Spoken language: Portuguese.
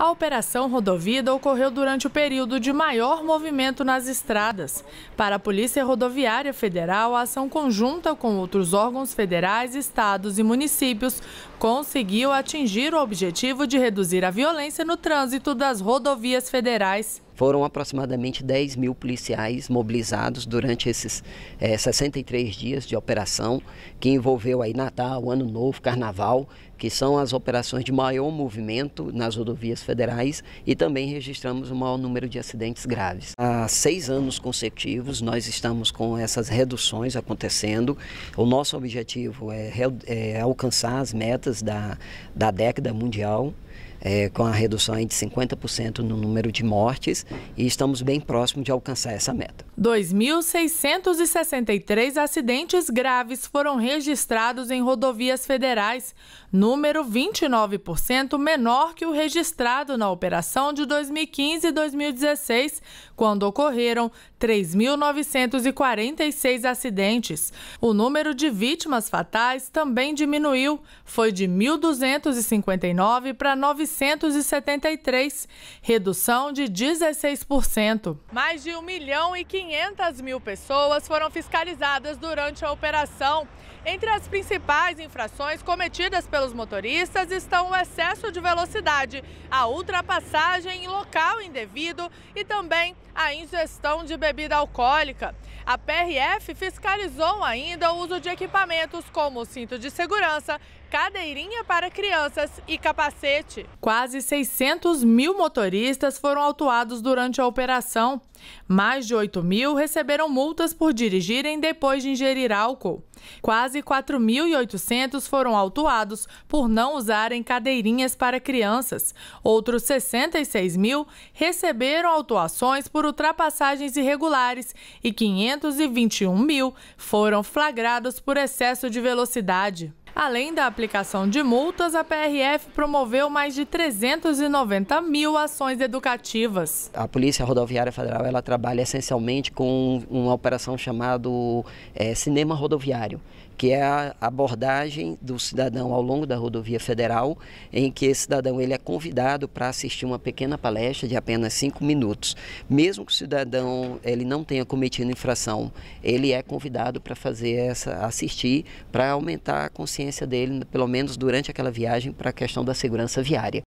A operação rodovida ocorreu durante o período de maior movimento nas estradas. Para a Polícia Rodoviária Federal, a ação conjunta com outros órgãos federais, estados e municípios conseguiu atingir o objetivo de reduzir a violência no trânsito das rodovias federais. Foram aproximadamente 10 mil policiais mobilizados durante esses é, eh, 63 dias de operação, que envolveu aí Natal, Ano Novo, Carnaval, que são as operações de maior movimento nas rodovias federais e também registramos o maior número de acidentes graves. Há seis anos consecutivos nós estamos com essas reduções acontecendo. O nosso objetivo é, é alcançar as metas da, da década mundial é, com a redução de 50% no número de mortes e estamos bem próximos de alcançar essa meta. 2.663 acidentes graves foram registrados em rodovias federais, número 29% menor que o registrado na operação de 2015 e 2016, quando ocorreram 3.946 acidentes. O número de vítimas fatais também diminuiu, foi de 1.259 para 900. 973, redução de 16%. Mais de 1 milhão e 500 mil pessoas foram fiscalizadas durante a operação. Entre as principais infrações cometidas pelos motoristas estão o excesso de velocidade, a ultrapassagem em local indevido e também a ingestão de bebida alcoólica. A PRF fiscalizou ainda o uso de equipamentos como cinto de segurança, cadeirinha para crianças e capacete. Quase 600 mil motoristas foram autuados durante a operação. Mais de 8 mil receberam multas por dirigirem depois de ingerir álcool. Quase 4.800 foram autuados por não usarem cadeirinhas para crianças. Outros 66 mil receberam autuações por ultrapassagens irregulares e 521 mil foram flagrados por excesso de velocidade. Além da aplicação de multas, a PRF promoveu mais de 390 mil ações educativas. A Polícia Rodoviária Federal ela trabalha essencialmente com uma operação chamada é, Cinema Rodoviário, que é a abordagem do cidadão ao longo da rodovia federal, em que esse cidadão ele é convidado para assistir uma pequena palestra de apenas cinco minutos. Mesmo que o cidadão ele não tenha cometido infração, ele é convidado para fazer essa assistir para aumentar a consciência dele, pelo menos durante aquela viagem, para a questão da segurança viária.